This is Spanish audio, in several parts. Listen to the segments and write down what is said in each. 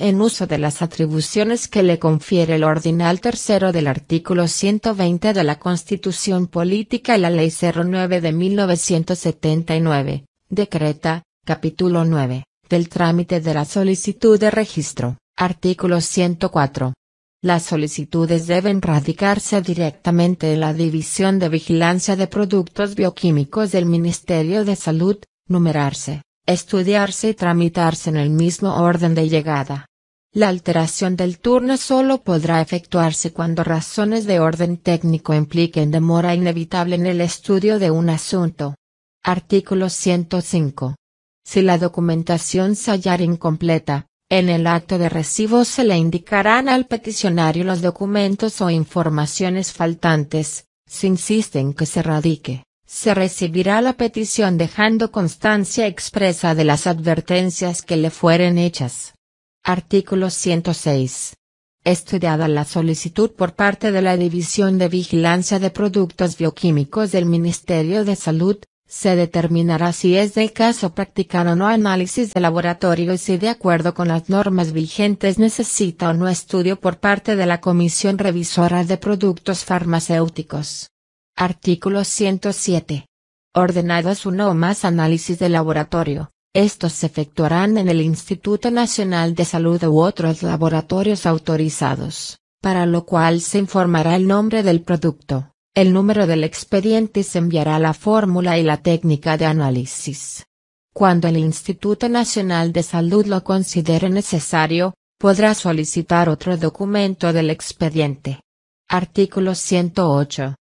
en uso de las atribuciones que le confiere el ordinal tercero del artículo 120 de la Constitución Política y la Ley 09 de 1979, decreta, capítulo 9, del trámite de la solicitud de registro, artículo 104. Las solicitudes deben radicarse directamente en la División de Vigilancia de Productos Bioquímicos del Ministerio de Salud, numerarse, estudiarse y tramitarse en el mismo orden de llegada. La alteración del turno solo podrá efectuarse cuando razones de orden técnico impliquen demora inevitable en el estudio de un asunto. Artículo 105. Si la documentación se hallar incompleta, en el acto de recibo se le indicarán al peticionario los documentos o informaciones faltantes, si insisten que se radique, se recibirá la petición dejando constancia expresa de las advertencias que le fueren hechas. Artículo 106. Estudiada la solicitud por parte de la División de Vigilancia de Productos Bioquímicos del Ministerio de Salud, se determinará si es del caso practicar o no análisis de laboratorio y si de acuerdo con las normas vigentes necesita o no estudio por parte de la Comisión Revisora de Productos Farmacéuticos. Artículo 107. Ordenados uno o más análisis de laboratorio, estos se efectuarán en el Instituto Nacional de Salud u otros laboratorios autorizados, para lo cual se informará el nombre del producto, el número del expediente y se enviará la fórmula y la técnica de análisis. Cuando el Instituto Nacional de Salud lo considere necesario, podrá solicitar otro documento del expediente. Artículo 108.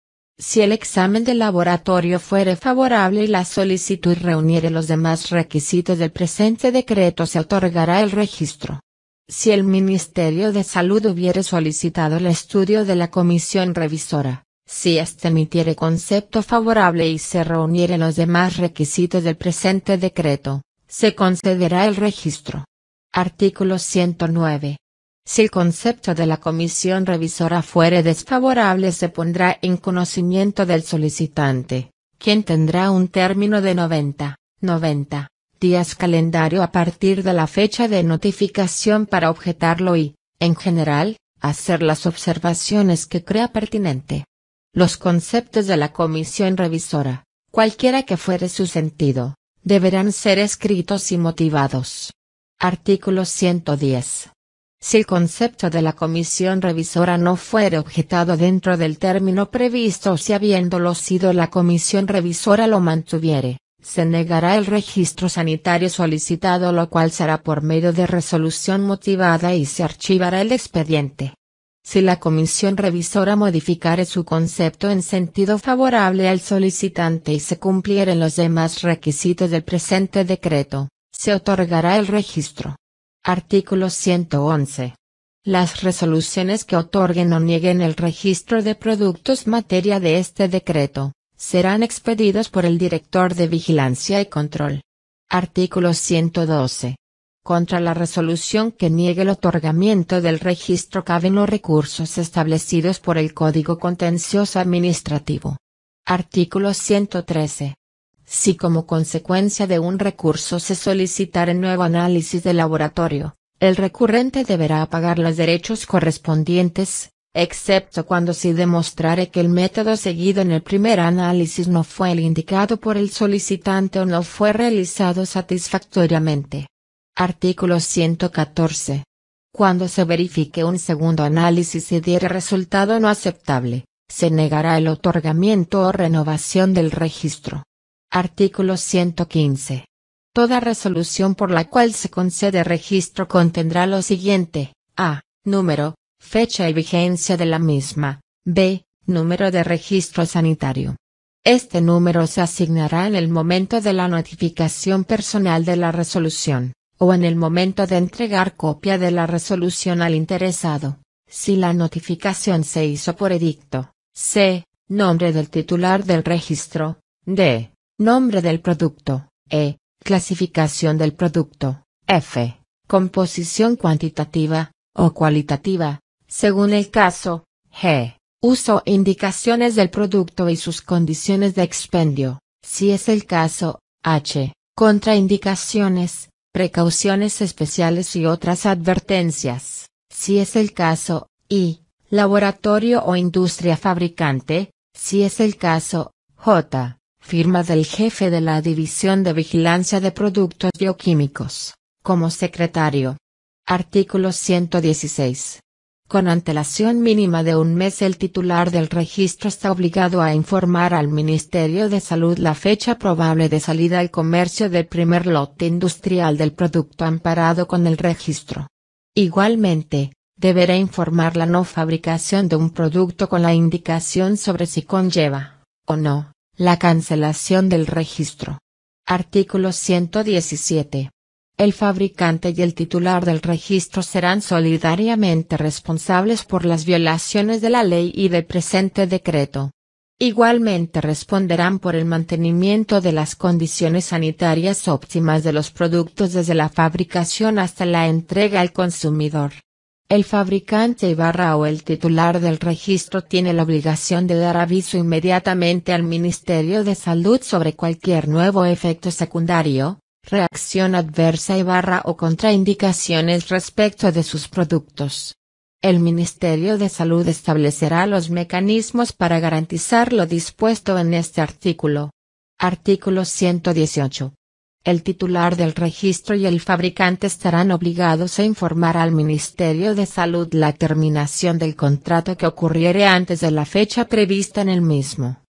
Si el examen de laboratorio fuere favorable y la solicitud reuniere los demás requisitos del presente decreto se otorgará el registro. Si el Ministerio de Salud hubiere solicitado el estudio de la comisión revisora, si éste emitiere concepto favorable y se reuniere los demás requisitos del presente decreto, se concederá el registro. Artículo 109. Si el concepto de la comisión revisora fuere desfavorable se pondrá en conocimiento del solicitante, quien tendrá un término de 90, 90 días calendario a partir de la fecha de notificación para objetarlo y, en general, hacer las observaciones que crea pertinente. Los conceptos de la comisión revisora, cualquiera que fuere su sentido, deberán ser escritos y motivados. Artículo 110 si el concepto de la comisión revisora no fuere objetado dentro del término previsto o si habiéndolo sido la comisión revisora lo mantuviere, se negará el registro sanitario solicitado lo cual será por medio de resolución motivada y se archivará el expediente. Si la comisión revisora modificare su concepto en sentido favorable al solicitante y se cumplieren los demás requisitos del presente decreto, se otorgará el registro. Artículo 111. Las resoluciones que otorguen o nieguen el registro de productos materia de este decreto, serán expedidas por el Director de Vigilancia y Control. Artículo 112. Contra la resolución que niegue el otorgamiento del registro caben los recursos establecidos por el Código Contencioso Administrativo. Artículo 113. Si como consecuencia de un recurso se solicitar el nuevo análisis de laboratorio, el recurrente deberá pagar los derechos correspondientes, excepto cuando se demostrare que el método seguido en el primer análisis no fue el indicado por el solicitante o no fue realizado satisfactoriamente. Artículo 114. Cuando se verifique un segundo análisis y diere resultado no aceptable, se negará el otorgamiento o renovación del registro. Artículo 115. Toda resolución por la cual se concede registro contendrá lo siguiente, a. Número, fecha y vigencia de la misma, b. Número de registro sanitario. Este número se asignará en el momento de la notificación personal de la resolución, o en el momento de entregar copia de la resolución al interesado, si la notificación se hizo por edicto, c. Nombre del titular del registro, d. Nombre del producto, E. Clasificación del producto, F. Composición cuantitativa, o cualitativa, según el caso, G. Uso e indicaciones del producto y sus condiciones de expendio, si es el caso, H. Contraindicaciones, precauciones especiales y otras advertencias, si es el caso, I. Laboratorio o industria fabricante, si es el caso, J firma del jefe de la División de Vigilancia de Productos Bioquímicos, como secretario. Artículo 116. Con antelación mínima de un mes el titular del registro está obligado a informar al Ministerio de Salud la fecha probable de salida al comercio del primer lote industrial del producto amparado con el registro. Igualmente, deberá informar la no fabricación de un producto con la indicación sobre si conlleva, o no, la cancelación del registro. Artículo 117. El fabricante y el titular del registro serán solidariamente responsables por las violaciones de la ley y del presente decreto. Igualmente responderán por el mantenimiento de las condiciones sanitarias óptimas de los productos desde la fabricación hasta la entrega al consumidor. El fabricante y barra o el titular del registro tiene la obligación de dar aviso inmediatamente al Ministerio de Salud sobre cualquier nuevo efecto secundario, reacción adversa y barra o contraindicaciones respecto de sus productos. El Ministerio de Salud establecerá los mecanismos para garantizar lo dispuesto en este artículo. Artículo 118 el titular del registro y el fabricante estarán obligados a informar al Ministerio de Salud la terminación del contrato que ocurriere antes de la fecha prevista en el mismo.